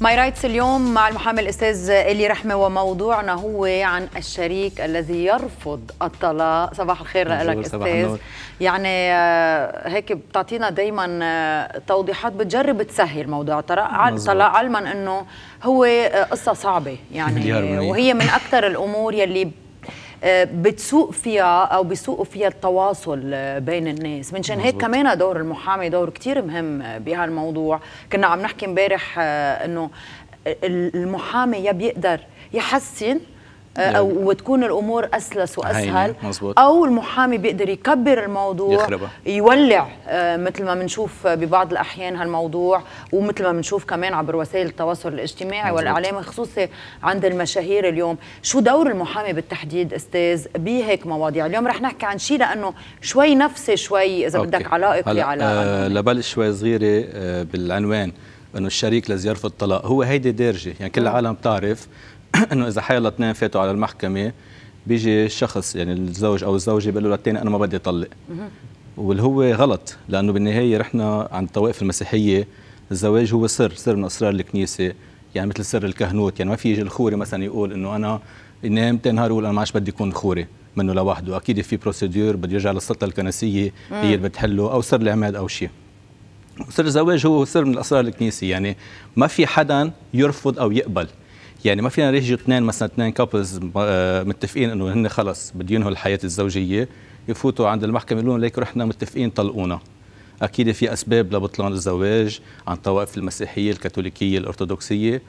ماي رايتس اليوم مع المحامي الاستاذ الي رحمه وموضوعنا هو عن الشريك الذي يرفض الطلاق صباح الخير لك استاذ يعني آه، هيك بتعطينا دائما آه، توضيحات بتجرب تسهل موضوع الطلاق علما انه هو آه، قصه صعبه يعني وهي من اكثر الامور يلي بتسوق فيها او بيسوقوا فيها التواصل آه، بين الناس منشان هيك كمان دور المحامي دور كتير مهم آه، بهالموضوع كنا عم نحكي امبارح آه، انه المحامي يا بيقدر يحسن او يعني وتكون الامور اسلس واسهل او المحامي بيقدر يكبر الموضوع يخربها. يولع آه، مثل ما بنشوف ببعض الاحيان هالموضوع ومثل ما بنشوف كمان عبر وسائل التواصل الاجتماعي مزبوط. والاعلام خصوصي عند المشاهير اليوم شو دور المحامي بالتحديد استاذ بهيك مواضيع اليوم رح نحكي عن شيء لانه شوي نفسي شوي اذا أوكي. بدك علائقي على أه لبلش شوي صغيره أه بالعنوان انه الشريك لازم يرفض الطلاق هو هيدي دارجه يعني كل آه. العالم بتعرف انه اذا حيلا اثنين فاتوا على المحكمه بيجي الشخص يعني الزوج او الزوجه بيقول له للثاني انا ما بدي اطلق واللي هو غلط لانه بالنهايه رحنا عند الطوائف المسيحيه الزواج هو سر سر من اسرار الكنيسه يعني مثل سر الكهنوت يعني ما في يجي الخوري مثلا يقول انه انا ينام ثاني نهار يقول انا ما عادش بدي اكون خوري منه لوحده اكيد في بروسيدور بده يرجع للسلطه الكنسيه هي اللي بتحله او سر العماد او شيء سر الزواج هو سر من اسرار الكنيسه يعني ما في حدا يرفض او يقبل يعني ما فينا ليش يجوا اثنين مثلا اثنين كابلز آه، متفقين انه هن خلص بده ينهوا الحياه الزوجيه يفوتوا عند المحكمه يقولون لك رحنا متفقين طلقونا اكيد في اسباب لبطلان الزواج عن طوائف المسيحيه الكاثوليكيه الارثوذكسيه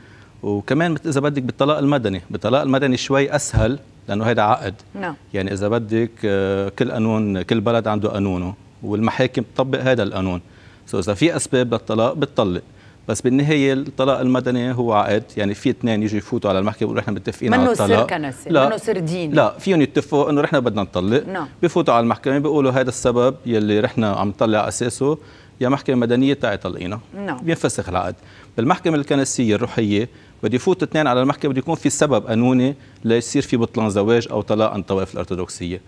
وكمان اذا بدك بالطلاق المدني بالطلاق المدني شوي اسهل لانه هذا عقد نعم. يعني اذا بدك آه، كل قانون كل بلد عنده قانونه والمحاكم بتطبق هذا القانون سو اذا في اسباب للطلاق بتطلق بس بالنهايه الطلاق المدني هو عقد يعني في اثنين يجوا يفوتوا على المحكمه يقولوا نحن متفقين على الطلاق منه سر كنسي لا منه سر ديني لا فيهم يتفقوا انه نحن بدنا نطلق نعم. بفوتوا على المحكمه بيقولوا هذا السبب يلي نحن عم نطلع اساسه يا محكمه مدنيه تعي طلقينا نعم. بينفسخ العقد بالمحكمه الكنسيه الروحيه بده يفوت اثنين على المحكمه بده يكون في سبب قانوني ليصير في بطلان زواج او طلاق عن الطوائف الارثوذكسيه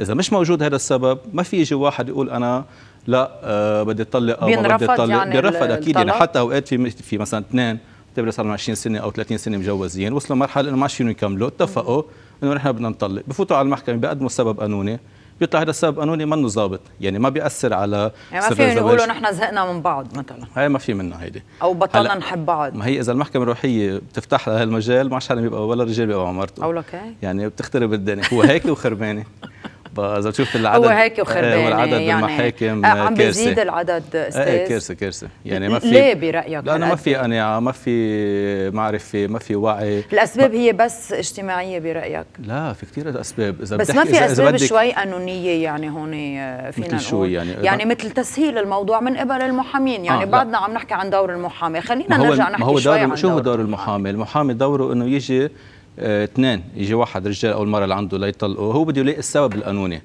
اذا مش موجود هذا السبب ما في يجي واحد يقول انا لا آه بدي اطلق او آه، ما بدي اطلق يعني بينرفض اكيد يعني حتى اوقات في في مثلا اثنين بتعتبر صار لهم 20 سنه او 30 سنه مجوزين وصلوا مرحله انه ما عاد فيهم يكملوا اتفقوا انه نحن بدنا نطلق بفوتوا على المحكمه بيقدموا سبب قانوني بيطلع هذا السبب قانوني منه ظابط يعني ما بياثر على يعني ما فيهم يقولوا نحن زهقنا من بعض مثلا هي ما في منها هيدي او بطلنا نحب بعض ما هي اذا المحكمه الروحيه بتفتح لها المجال ما عاد بيبقى ولا رجال بيبقى مع مرته او لك يعني بتخترب الدنيا هو هيك وخربانه اذا بتشوف العدد هو هيك وخربانه إيه، والعدد يعني بالمحاكم آه، عم بيزيد العدد استاذ ايه, إيه، كارثه كارثه يعني ما في ليه برايك لانه ما في قناعه ما في معرفه ما في وعي الاسباب هي بس اجتماعيه برايك لا في كثير اسباب اذا بس ما في اسباب شوي قانونيه يعني هون آه، فينا نقول شو يعني يعني مثل تسهيل الموضوع من قبل المحامين يعني آه بعدنا عم نحكي عن دور المحامي خلينا نرجع نحكي شوي عن شو هو دور المحامي المحامي دوره انه يجي آه، اثنين يجي واحد رجال او المراه اللي عنده ليطلقوا هو بده يلاقي السبب القانوني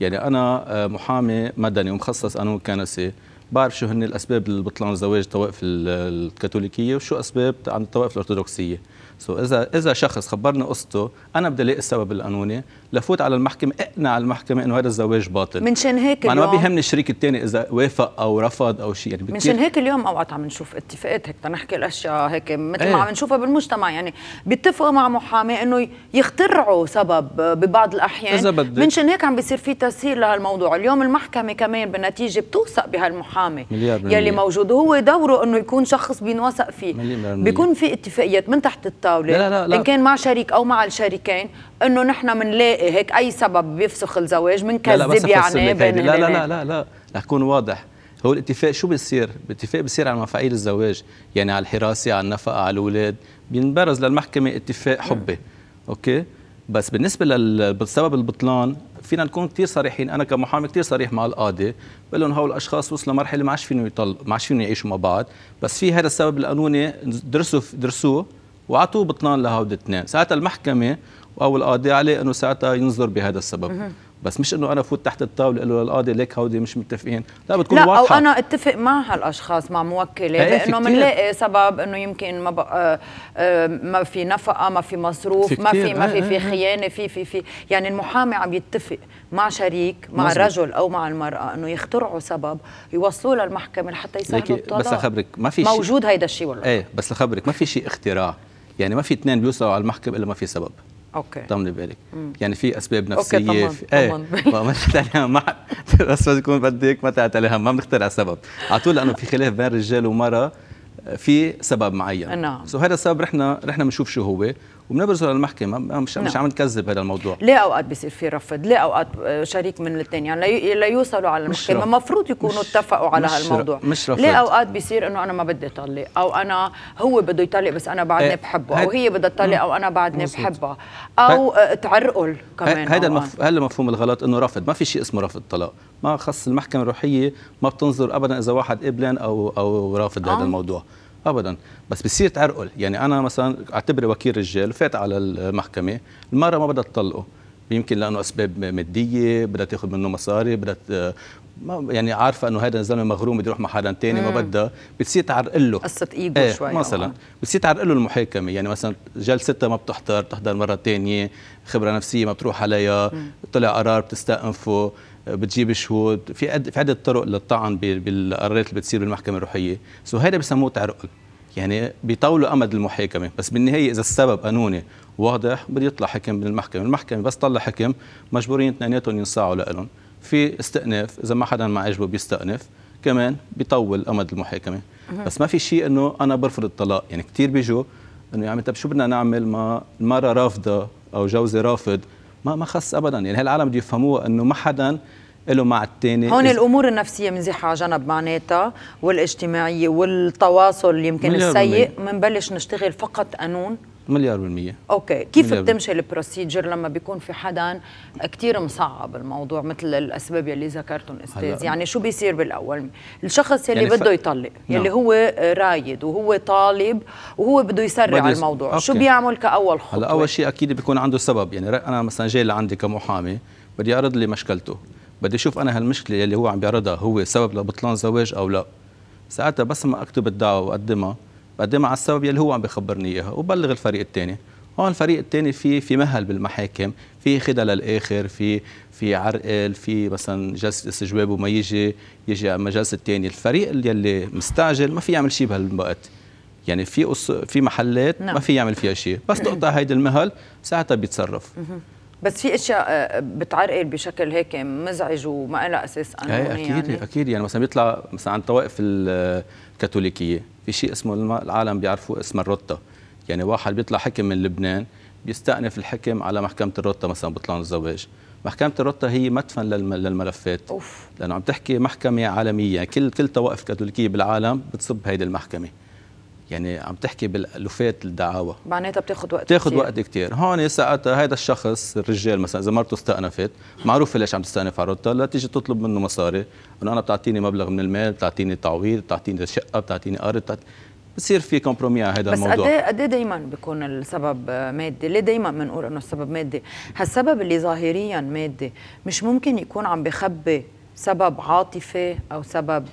يعني انا آه، محامي مدني ومخصص قانون كنسي بعرف شو هن الاسباب اللي بطلعوا زواج الطوائف الكاثوليكيه وشو اسباب عند الطوائف الارثوذكسيه سو so اذا اذا شخص خبرنا قصته انا بدي الاقي السبب القانوني لفوت على المحكمه اقنع المحكمه انه هذا الزواج باطل منشان هيك اليوم ما بيهمني الشريك الثاني اذا وافق او رفض او شيء يعني منشان هيك اليوم اوقات عم نشوف اتفاقات هيك تنحكي الاشياء هيك مثل ايه. ما عم نشوفها بالمجتمع يعني بيتفقوا مع محامي انه يخترعوا سبب ببعض الاحيان اذا بدك منشان هيك عم بيصير في تسهيل لهالموضوع اليوم المحكمه كمان بالنتيجه بتوثق بهالمحامي يلي موجود هو دوره انه يكون شخص بينوثق فيه بيكون في اتفاقيات من تحت الطاوله لا لا لا. ان كان مع شريك او مع الشريكين انه نحن بنلاقي إيه، هيك اي سبب بيفسخ الزواج بنكذب يعني لا لا, يعني، لا لا لا لا رح كون واضح هو الاتفاق شو بيصير؟ الاتفاق بيصير على مفاعيل الزواج يعني على الحراسه على النفقه على الاولاد بينبرز للمحكمه اتفاق حبي اوكي بس بالنسبه للسبب البطلان فينا نكون كثير صريحين انا كمحامي كثير صريح مع القاضي بقول لهم هول الاشخاص وصلوا مرحله ما عادش فيهم يطل ما عادش فيهم يعيشوا مع بعض بس في هذا السبب القانوني درسوه درسوه وعطوه بطلان لهود الاثنين ساعتها المحكمه او القاضي عليه انه ساعتها ينظر بهذا السبب بس مش انه انا فوت تحت الطاوله اقول له القاضي ليك هودي مش متفقين لا بتكون لا واضحه او انا اتفق مع هالاشخاص مع موكله لانه إيه، بنلاقي سبب انه يمكن ما بقى آه، آه، ما في نفقه ما في مصروف في ما في ما في إيه، في إيه، خيانه في في في يعني المحامي عم يتفق مع شريك مع مزبط. الرجل او مع المراه انه يخترعوا سبب يوصلوه للمحكمه لحتى يسهلوا الطلاق بس لخبرك ما في موجود هيدا الشيء والله ايه بس لخبرك ما في شيء اختراع يعني ما في اثنين بيوصلوا على المحكمه الا ما في سبب اوكي طمني بالك مم. يعني في اسباب نفسيه اوكي طمن. ايه ما تعتليها ما بس تكون بدك ما تعتليها ما بنخترع سبب على طول لانه في خلاف بين رجال ومراه في سبب معين نعم سو هذا السبب رحنا رحنا بنشوف شو هو وبنبرزه للمحكمه مش نعم. مش عم نكذب هذا الموضوع ليه اوقات بيصير في رفض ليه اوقات شريك من الاثنين يعني ليوصلوا على المحكمه المفروض يكونوا مش اتفقوا على مش هالموضوع مش رفض. ليه اوقات بيصير انه انا ما بدي طلق او انا هو بده يطلق بس انا بعدني ايه بحبه او هي بدها تطلق او انا بعدني بحبها او تعرقل كمان هذا المف... هذا المفهوم الغلط انه رفض ما في شيء اسمه رفض طلاق ما خص المحكمه الروحيه ما بتنظر ابدا اذا واحد قبلان او او رافض هذا آه. الموضوع ابدا بس بصير تعرقل يعني انا مثلا اعتبري وكيل رجال فات على المحكمه المره ما بدها تطلقه يمكن لانه اسباب ماديه بدها تاخذ منه مصاري بدها ما يعني عارفه انه هذا الزلمه مغروم بده يروح محل ثاني ما بدها بتصير تعرقل له قصه ايده ايه شوي مثلا آه. بتصير تعرقل له المحاكمه يعني مثلا جلستها ما بتحضر بتحضر مره ثانيه خبره نفسيه ما بتروح عليها طلع قرار بتستأنفه بتجيب شهود في عد في عده طرق للطعن بالقرارات اللي بتصير بالمحكمه الروحيه سو هذا بسموه تعرقل يعني بيطولوا امد المحاكمه بس بالنهايه اذا السبب قانوني واضح بده يطلع حكم من المحكمه المحكمه بس طلع حكم مجبورين اثنيناتهم ينصاعوا لهم في استئناف اذا ما حدا ما عجبه بيستأنف كمان بيطول امد المحاكمه بس ما في شيء انه انا برفض الطلاق يعني كثير بيجوا انه يعني طب شو بدنا نعمل ما المره رافضه او جوزي رافض ما ما خص ابدا يعني هالعالم بده يفهموها انه ما حدا له مع الثاني هون إز... الامور النفسيه منزحها على جنب معناتها والاجتماعيه والتواصل يمكن السيء بنبلش نشتغل فقط قانون مليار بالمية اوكي كيف بتمشي البروسيجر لما بيكون في حدا كثير مصعب الموضوع مثل الاسباب يلي ذكرتهم استاذ يعني شو بيصير بالاول الشخص يلي يعني بده يطلق يطلق نعم. يلي هو رايد وهو طالب وهو بده يسرع بدي... الموضوع أوكي. شو بيعمل كاول خطوه هلا اول شيء اكيد بيكون عنده سبب يعني انا مثلا جاي لعندي كمحامي بدي اعرض لي مشكلته بدي اشوف انا هالمشكله يلي هو عم بيعرضها هو سبب لبطلان زواج او لا ساعتها بس ما اكتب الدعوه واقدمها بقدم على السبب يلي هو عم بخبرني اياها وبلغ الفريق الثاني هون الفريق الثاني في في مهل بالمحاكم في خدا للاخر في في عرقل في مثلا جلسه استجواب وما يجي يجي اما جلسه الثانيه الفريق يلي مستعجل ما في يعمل شيء بهالوقت يعني في قص... في محلات نعم. ما في يعمل فيها شيء بس تقطع هيدي المهل ساعتها بيتصرف بس في اشياء آه، بتعرقل بشكل هيك مزعج وما لها اساس قانوني إيه، اكيد يعني. اكيد يعني مثلا بيطلع مثلا عن طوائف الكاثوليكيه في شيء اسمه العالم بيعرفوا اسم الروتا يعني واحد بيطلع حكم من لبنان بيستأنف الحكم على محكمة الروتا مثلا بطلان الزواج محكمة الروتا هي مدفن للملفات أوف. لأنه عم تحكي محكمة عالمية كل كل طوائف كاثوليكية بالعالم بتصب هيدي المحكمة يعني عم تحكي بالالوفات الدعاوى معناتها بتاخذ وقت بتاخذ وقت كثير هون ساعتها هذا الشخص الرجال مثلا اذا مرته استأنفت معروفه ليش عم تستأنف عرضتها لا تيجي تطلب منه مصاري انه انا بتعطيني مبلغ من المال بتعطيني تعويض بتعطيني شقه بتعطيني ارض بتعطيني بصير في كومبرومي على هذا الموضوع بس قد إيه- قد إيه دائما بيكون السبب مادي ليه دائما بنقول انه السبب مادي هالسبب اللي ظاهريا مادي مش ممكن يكون عم بخبي سبب عاطفي او سبب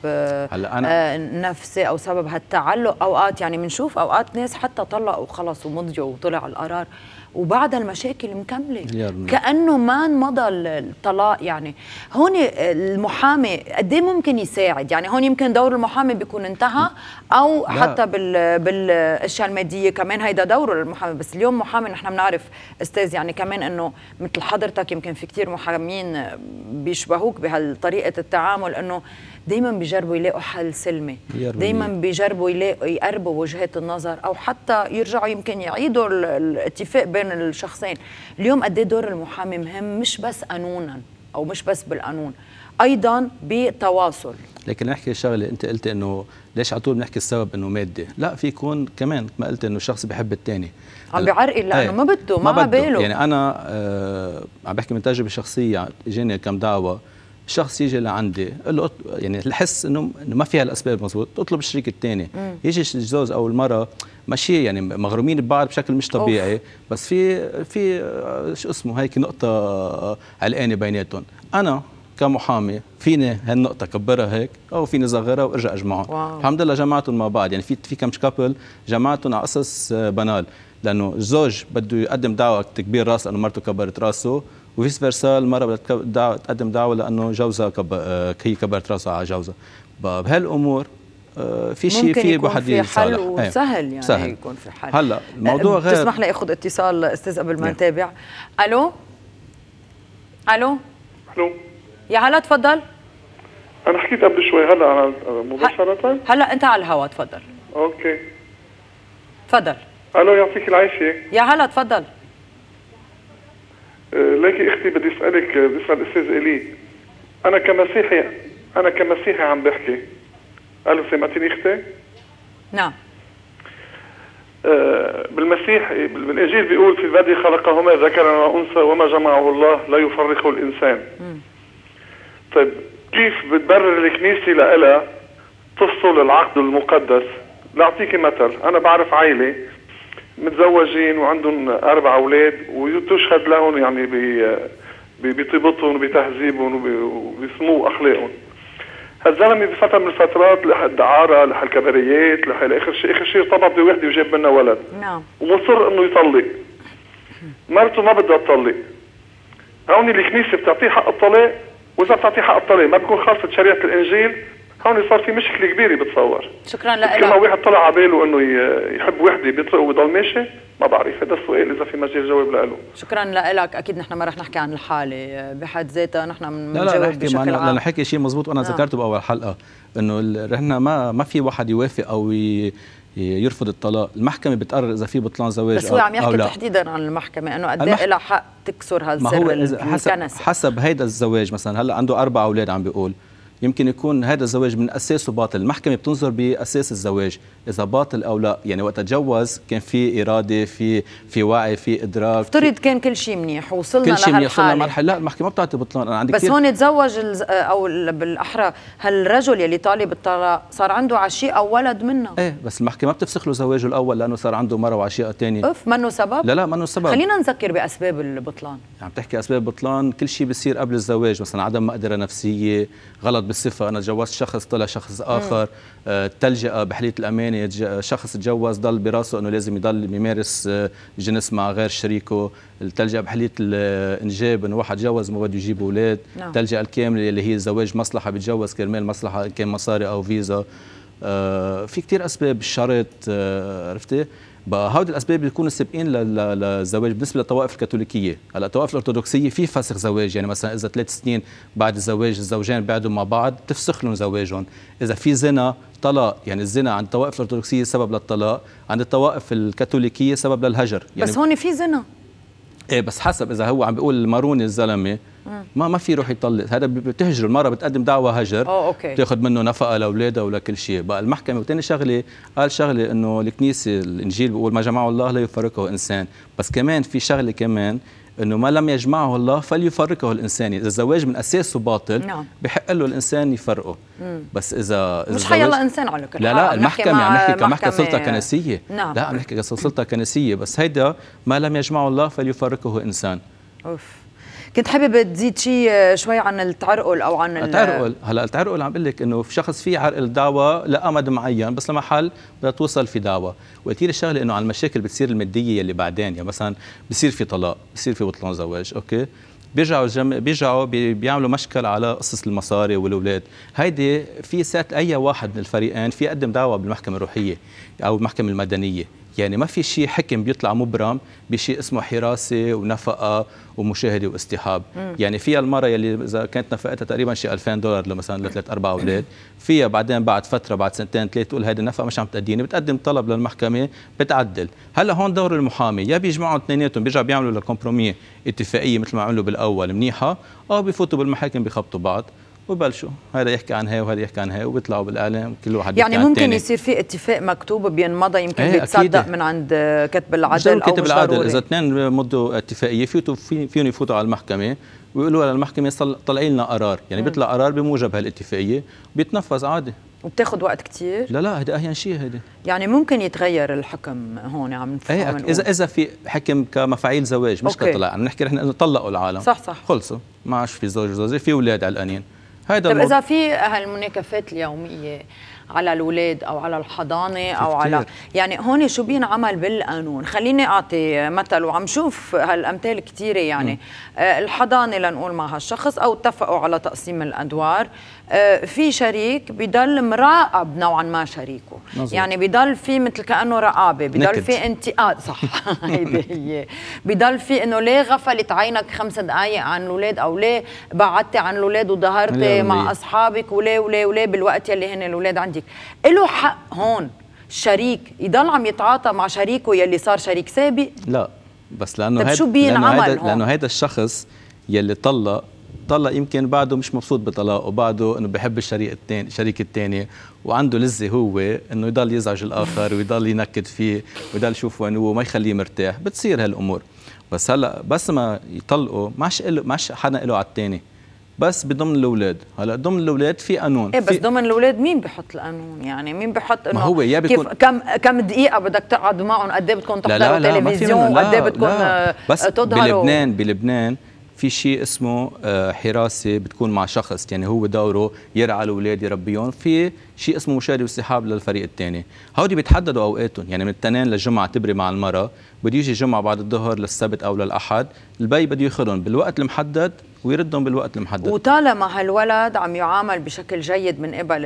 هلا أنا آه نفسي او سبب هالتعلق اوقات يعني بنشوف اوقات ناس حتى طلقوا وخلص ومضيوا وطلع القرار وبعد المشاكل مكمله كانه ما مضى الطلاق يعني هون المحامي قد إيه ممكن يساعد يعني هون يمكن دور المحامي بيكون انتهى او لا. حتى بال بالاشياء الماديه كمان هيدا دوره للمحامي بس اليوم محامي نحن بنعرف استاذ يعني كمان انه مثل حضرتك يمكن في كثير محامين بيشبهوك بهالطريقه التعامل انه دايما بيجربوا يلاقوا حل سلمي دايما بيجربوا يلاقوا يقربوا وجهات النظر او حتى يرجعوا يمكن يعيدوا الاتفاق بين الشخصين اليوم قد إيه دور المحامي مهم مش بس قانونا او مش بس بالقانون ايضا بالتواصل لكن نحكي شغله انت قلت انه ليش على طول بنحكي السبب انه ماده لا في يكون كمان ما قلت انه الشخص بحب الثاني عم بعرقل لانه إيه. ما بده ما, ما باله يعني انا آه عم بحكي من تجربه شخصيه اجاني كم دعوه شخص يجي لعندي له يعني الحس انه ما فيها الاسباب مزبوط تطلب الشريك الثاني يجي الزوج او المراه ماشي يعني مغرومين ببعض بشكل مش طبيعي أوف. بس في في شو اسمه هيك نقطه علقانه بيناتهم انا كمحامي فيني هالنقطة كبرها هيك أو فيني صغرها وأرجع أجمعهم الحمد لله جمعتهم مع بعض يعني في في كم كابل جمعتهم على أساس بنال لأنه الزوج بده يقدم دعوة تكبير راس لأنه مرته كبرت راسه وفيس فيرسا المراه بدها تقدم دعوه لانه جوزها كب... هي آه، كبرت راسها على جوزها بهالامور آه، في شيء في بحد في حل وسهل إيه. يعني سهل. يكون في حل هلا الموضوع آه، غير تسمح لي اخذ اتصال استاذ قبل ما نتابع الو الو الو يا هلا تفضل انا حكيت قبل شوي هلا مباشره هلا انت على الهواء تفضل اوكي تفضل الو يعطيك العافيه يا هلا تفضل آه، لكن اختي بدي اسالك آه، بدي اسال الاستاذ الي انا كمسيحي انا كمسيحي عم بحكي الو سمعتيني اختي؟ نعم آه، بالمسيح بالانجيل بيقول في البدء خلقهما ذكرا وانثى وما جمعه الله لا يفرقه الانسان. م. طيب كيف بتبرر الكنيسه لها تفصل العقد المقدس؟ لاعطيك مثل، انا بعرف عائله متزوجين وعندهم اربع اولاد وتشهد لهم يعني بطيبتهم وبتهذيبهم وبسمو اخلاقهم هالزلمه بفتره من الفترات لح الدعاره لح الكباريات لح اخر شيء اخر شيء طبع بوحده وجاب منها ولد نعم ومصر انه يطلق مرته ما بدها تطلق هون الكنيسه بتعطيه حق الطلاق واذا بتعطيه حق الطلاق ما بكون خالصه شريعه الانجيل هون صار في مشكله كبيره بتصور شكرا لك كل ما واحد طلع على باله انه يحب وحده بيطلق وبيضل ماشي ما بعرف هذا السؤال اذا في مجال جواب له شكرا لك اكيد نحن ما رح نحكي عن الحاله بحد ذاتها نحن بنجاوب لا لا بشكل عام لانه حكي شيء مزبوط وانا آه. ذكرته باول حلقه انه نحن ما ما في واحد يوافق او ي... يرفض الطلاق المحكمة بتقرر إذا في بطلان زواج بس هو عم يحكي تحديدا عن المحكمة أنه قد إيه المحك... لها حق تكسر هالسر ما هو حسب, حسب هيدا الزواج مثلا هلا عنده أربع أولاد عم بيقول يمكن يكون هذا الزواج من اساسه باطل المحكمه بتنظر باساس الزواج اذا باطل او لا يعني وقت تجوز كان في اراده في في وعي في ادراك افترض كان كل شيء منيح وصلنا كل شيء منيح وصلنا مرحله لا المحكمه ما بتعطي بطلان انا عندي بس هون تزوج او بالاحرى هالرجل يلي طالب الطلاق صار عنده عشيقه ولد منها ايه بس المحكمه ما بتفسخ له زواجه الاول لانه صار عنده مره وعشيقه ثانيه اوف منه سبب لا لا منه سبب خلينا نذكر باسباب البطلان عم يعني تحكي اسباب البطلان كل شيء بيصير قبل الزواج مثلا عدم مقدره نفسيه غلط بالصفه انا تجوزت شخص طلع شخص اخر آه، التلجئه بحليه الامانه شخص تجوز ضل براسه انه لازم يضل بيمارس آه، جنس مع غير شريكه التلجئه بحليه الانجاب انه واحد تجوز ما بده يجيب اولاد تلجأ نعم. التلجئه الكامله اللي هي زواج مصلحه بيتجوز كرمال مصلحه كان مصاري او فيزا آه، في كتير اسباب الشرط عرفتي بهودي الاسباب بيكونوا سابقين للزواج بالنسبه للطوائف الكاثوليكيه هلا الطوائف الارثوذكسيه في فسخ زواج يعني مثلا اذا ثلاث سنين بعد الزواج الزوجين بعدوا مع بعض بتفسخ لهم زواجهم اذا في زنا طلاق يعني الزنا عند الطوائف الارثوذكسيه سبب للطلاق عند الطوائف الكاثوليكيه سبب للهجر يعني بس هون في زنا ايه بس حسب اذا هو عم بيقول ماروني الزلمه ما ما في يروح يطلق هذا بتهجر المراه بتقدم دعوة هجر أوه أوكي. بتاخذ منه نفقه لاولادها ولكل شيء بقى المحكمه وثاني شغله قال شغله انه الكنيسه الانجيل بيقول ما جمعه الله لا يفرقه انسان بس كمان في شغله كمان انه ما لم يجمعه الله فليفرقه الانسان اذا الزواج من اساسه باطل نعم. بحق له الانسان يفرقه مم. بس اذا, إذا مش حي الله انسان على كل لا لا المحكمه عم يعني نحكي كمحكمه سلطه كنسيه نعم. لا عم نحكي كسلطه كنسيه بس هيدا ما لم يجمعه الله فليفرقه انسان اوف كنت حابب تزيد شيء آه، شوي عن التعرقل او عن التعرقل هلا التعرقل عم بقول لك انه في شخص في عرقل دواء لامد معين بس لمحل بدها توصل في دواء وكثير الشغله انه على المشاكل بتصير الماديه اللي بعدين يعني مثلا بصير في طلاق بصير في بطلان زواج اوكي بيرجعوا جم... بيرجعوا بي... بيعملوا مشكل على قصص المصاري والاولاد هيدي في سات اي واحد من الفريقين في يقدم دعوه بالمحكمه الروحيه او المحكمه المدنيه يعني ما في شيء حكم بيطلع مبرم بشيء اسمه حراسه ونفقه ومشاهده واصطحاب يعني فيها المره يلي اذا كانت نفقتها تقريبا شيء 2000 دولار مثلا لثلاث اربع اولاد فيها بعدين بعد فتره بعد سنتين ثلاث تقول هيدي النفقه مش عم تاديني بتقدم طلب للمحكمه بتعدل هلا هون دور المحامي يا بيجمعوا اثنيناتهم بيرجعوا بيعملوا لكمبرومي اتفاقيه مثل ما عملوا بالاول منيحه او بفوتوا بالمحاكم بخبطوا بعض وبلشوا هذا يحكي عن هاي وهذا يحكي عن هاي وبيطلعوا بالاعلام كل واحد يعني ممكن التاني. يصير في اتفاق مكتوب بينمضى يمكن إيه، بيتصدق من عند كتب العدل او كتب العدل اذا اثنين مدوا اتفاقيه فيهم فيهم يفوتوا على المحكمه ويقولوا للمحكمه طلعي لنا قرار يعني بيطلع قرار بموجب هالاتفاقيه بيتنفذ عادي وبتاخذ وقت كثير لا لا هيدا اهين شيء هيدا يعني ممكن يتغير الحكم هون عم ايه اذا اذا في حكم كمفاعيل زواج مش كطلاق عم نحكي رح نطلقوا العالم صح صح خلصوا ما عادش في زوج وزوجه في اولاد على هيدا طب اذا في هالمناكفات اليوميه على الاولاد او على الحضانه او على يعني هون شو بينعمل بالقانون خليني اعطي مثل وعم شوف هالامثال كثيره يعني م. آه، الحضانه لنقول مع هالشخص او اتفقوا على تقسيم الادوار آه، في شريك بضل مراقب آه، نوعا ما شريكه مزبوط. يعني بضل في مثل كانه رقابه بضل في انتقاد آه، صح هيدي هي بضل في انه ليه غفلت عينك خمس دقائق عن الاولاد او ليه بعدتي عن الاولاد وظهرتي مع اصحابك وليه وليه وليه بالوقت يلي هن الاولاد عندك له حق هون الشريك يضل عم يتعاطى مع شريكه يلي صار شريك سابق لا بس لانه هيدا شو بينعمل لانه هيدا الشخص يلي طلق طلع يمكن بعده مش مبسوط بطلاقه بعده انه بحب الشريك الثاني الشريك الثاني وعنده لذه هو انه يضل يزعج الاخر ويضل ينكد فيه ويضل يشوف وين هو ما يخليه مرتاح بتصير هالامور بس هلا بس ما يطلقوا ما عادش ما حدا له على الثاني بس بضمن الاولاد هلا ضمن الاولاد في قانون ايه بس ضمن الاولاد مين بحط القانون يعني مين بحط انه هو يا بيكون كيف كم كم دقيقه بدك تقعد معهم قد ايه بدكم تحضروا تلفزيون قد ايه لا. آه، بس تظهروا بلبنان بلبنان في شيء اسمه آه، حراسه بتكون مع شخص يعني هو دوره يرعى الاولاد يربيهم في شيء اسمه مشاري وسحاب للفريق الثاني هودي بيتحددوا اوقاتهم يعني من الاثنين للجمعه تبري مع المراه بده يجي الجمعه بعد الظهر للسبت او للاحد البي بده ياخذهم بالوقت المحدد ويردهم بالوقت المحدد وطالما هالولد عم يعامل بشكل جيد من قبل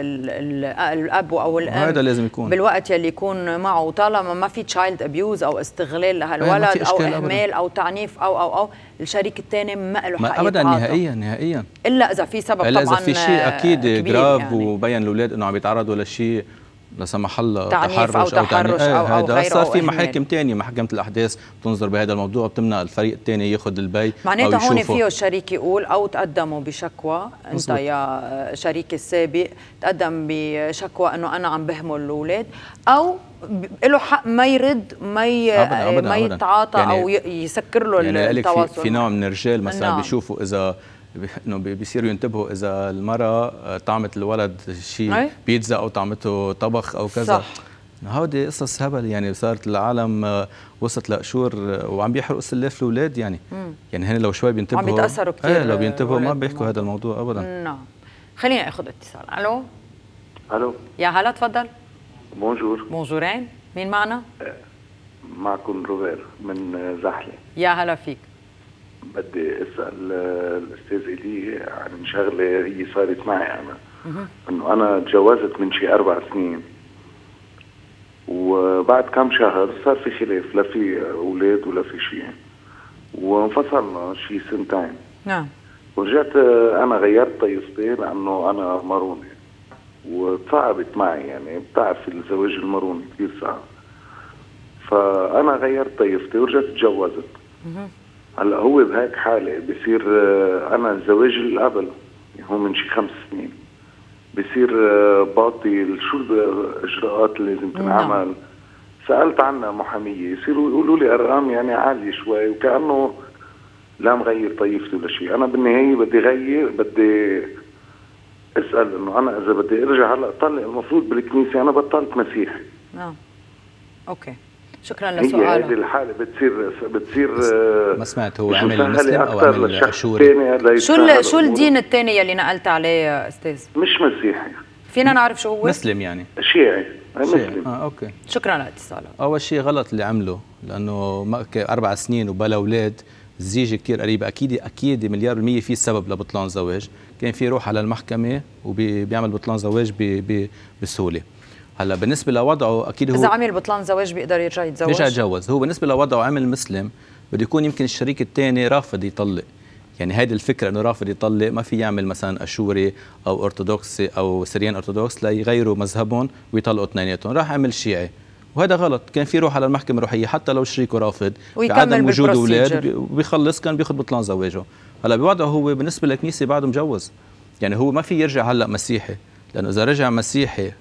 الاب او الام هذا لازم يكون بالوقت يلي يكون معه وطالما ما في تشايلد ابيوز او استغلال إيه، لهالولد او اهمال او تعنيف او او او الشريك الثاني ما له حق ابدا نهائيا نهائيا الا اذا في سبب الا اذا في شيء اكيد جراف يعني. وبين الاولاد انه عم يتعرضوا لشيء لا سمح الله تحرش او, أو تحرش أو, إيه، أو هذا صار في محاكم ثانيه محكمه الاحداث بتنظر بهذا الموضوع بتمنع الفريق الثاني ياخذ البي معناتها هون فيه الشريك يقول او تقدموا بشكوى انت يا شريك السابق تقدم بشكوى انه انا عم بهمل الاولاد او له حق ما يرد ما ي... أبداً أبداً ما يتعاطى يعني او يسكر له يعني التواصل في نوع من الرجال مثلا نعم. بيشوفوا اذا انه بيصيروا ينتبهوا اذا المراه آه، طعمت الولد شيء بيتزا او طعمته طبخ او كذا صح هودي قصص هبل يعني صارت العالم آه، وصلت لقشور آه، وعم بيحرقوا سلاف الاولاد يعني مم. يعني هن لو شوي بينتبهوا عم بيتاثروا كثير ايه لو بينتبهوا ما بيحكوا هذا الموضوع ابدا نعم خلينا اخذ اتصال الو الو يا هلا تفضل بونجور بونجورين مين معنا؟ معكم روبير من زحله يا هلا فيك بدي اسال الاستاذ ايدي عن شغله هي صارت معي انا انه انا تجوزت من شي اربع سنين وبعد كم شهر صار في خلاف لا في اولاد ولا في شيء وانفصلنا شي سنتين نعم ورجعت انا غيرت طيستي لانه انا ماروني وصعبت معي يعني بتعرف الزواج الماروني كثير صعب فانا غيرت طيستي ورجعت تجوزت هلا هو بهيك حاله بصير آه، انا الزواج اللي قبله يعني هو من شي خمس سنين بصير آه، باطل شو الاجراءات اللي لازم نعم. تنعمل سالت عنها محاميه يصيروا يقولوا لي ارقام يعني عاليه شوي وكانه لا مغير طيفته ولا شيء انا بالنهايه بدي غير بدي اسال انه انا اذا بدي ارجع هلا طلق المفروض بالكنيسه انا بطلت مسيحي اه اوكي شكرا لسؤالك هي هذه الحاله بتصير بتصير آه، ما سمعت هو عمل مسلم او عمل اشوري شو شو الدين الثاني يلي نقلت عليه استاذ؟ مش مسيحي فينا نعرف شو هو؟ مسلم يعني شيعي مسلم اه اوكي شكرا لاتصالك اول شيء غلط اللي عمله لانه اربع سنين وبلا اولاد الزيجه كثير قريبه اكيد اكيد مليار بالميه في سبب لبطلان زواج كان في روح على المحكمه وبيعمل بطلان زواج بسهوله هلا بالنسبه لوضعه اكيد هو اذا عمل بطلان زواج بيقدر يرجع يتزوج بيرجع يتجوز هو بالنسبه لوضعه عمل مسلم بده يكون يمكن الشريك الثاني رافض يطلق يعني هيدي الفكره انه رافض يطلق ما في يعمل مثلا اشوري او ارثوذكسي او سريان ارثوذكس ليغيروا مذهبهم ويطلقوا اثنيناتهم راح عمل شيعي وهذا غلط كان في روح على المحكمه الروحيه حتى لو شريكه رافض بعدم وجود اولاد بيخلص كان بياخذ بطلان زواجه هلا بوضعه هو بالنسبه للكنيسه بعده مجوز يعني هو ما في يرجع هلا مسيحي لانه اذا رجع مسيحي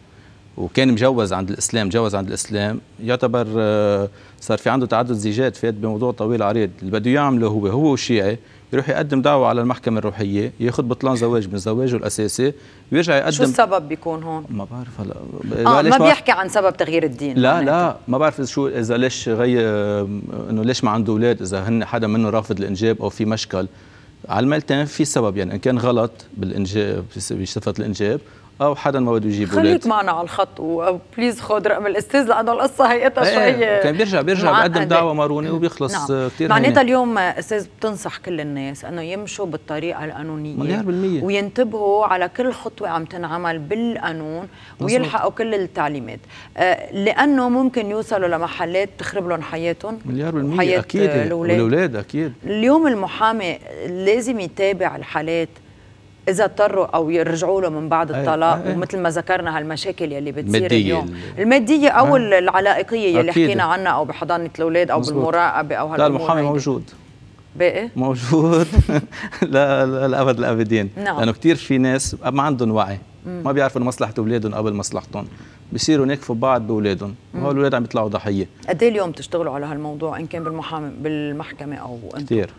وكان مجوز عند الاسلام جوز عند الاسلام يعتبر آه، صار في عنده تعدد زيجات فات بموضوع طويل عريض اللي بده يعمله هو هو وشيعي يروح يقدم دعوة على المحكمة الروحية ياخذ بطلان زواج من زواجه الأساسي ويرجع يقدم شو السبب بيكون هون؟ ما بعرف هلا آه ما بيحكي عن سبب تغيير الدين لا لا ما بعرف شو إذا ليش غي إنه ليش ما عنده أولاد إذا هن حدا منه رافض الإنجاب أو في مشكل على الملتين في سبب يعني إن كان غلط بالإنجاب بصفة الإنجاب او حدا ما بده يجيب اولاد خليك معنا على الخط وبليز خذ رقم الاستاذ لانه القصه هيئتها إيه، شوي كان بيرجع بيرجع بيقدم دعوه مرونه وبيخلص نعم. آه، كثير معناتها اليوم استاذ بتنصح كل الناس انه يمشوا بالطريقه القانونيه مليار بالمية وينتبهوا على كل خطوه عم تنعمل بالقانون ويلحقوا كل التعليمات آه، لانه ممكن يوصلوا لمحلات تخرب لهم حياتهم مليار بالمية اكيد الاولاد اكيد اليوم المحامي لازم يتابع الحالات اذا اضطروا او يرجعوا له من بعد إيه، الطلاق أيه. ومثل ما ذكرنا هالمشاكل يلي بتصير مادية اليوم الماديه او أه. نعم. العلائقيه يلي حكينا عنها او بحضانه الاولاد او بالمراقبه او هالامور إيه؟ لا المحامي موجود باقي موجود لا للابد الابدين نعم. لانه كثير في ناس ما عندهم وعي ما بيعرفوا مصلحه اولادهم قبل مصلحتهم بصيروا نكفوا بعض باولادهم وهول الاولاد عم يطلعوا ضحيه قد ايه اليوم بتشتغلوا على هالموضوع ان كان بالمحامي بالمحكمه او انتم كثير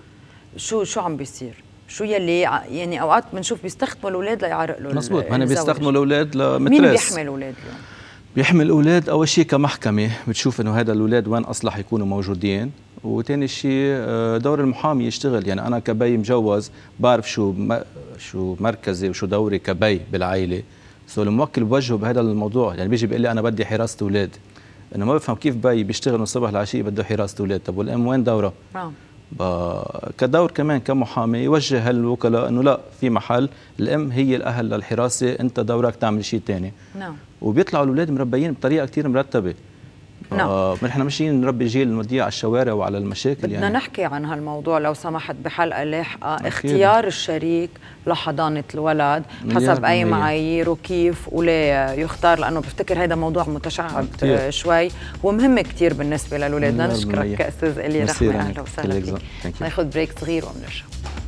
شو شو عم بيصير شو يلي يعني اوقات بنشوف بيستخدموا الاولاد ليعرقلوا مزبوط ما يعني بيستخدموا الاولاد لمتراس مين بيحمل الاولاد اليوم؟ بيحمي الاولاد اول شيء كمحكمه بتشوف انه هذا الاولاد وين اصلح يكونوا موجودين وثاني شيء آه، دور المحامي يشتغل يعني انا كبي مجوز بعرف شو شو مركزي وشو دوري كبي بالعائله سو الموكل بوجهه بهذا الموضوع يعني بيجي بيقول لي انا بدي حراسه اولاد انه ما بفهم كيف بي بيشتغل من الصبح للعشيه بده حراسه اولاد طب والام وين دورها؟ نعم. كدور كمان كمحامي يوجه الوكلاء انه لا في محل الام هي الاهل للحراسه انت دورك تعمل شيء ثاني نعم وبيطلعوا الاولاد مربيين بطريقه كثير مرتبه نعم آه، نحن ماشيين نربي جيل نوديه على الشوارع وعلى المشاكل بدنا يعني نحكي عن هالموضوع لو سمحت بحلقه لاحقه اختيار الشريك لحضانه الولد حسب اي معايير وكيف وليه يختار لانه بفتكر هذا موضوع متشعب آه، شوي ومهم كثير بالنسبه للاولاد نشكرك استاذ الي رحمه اهلا وسهلا فيك ناخذ بريك صغير وبنرجع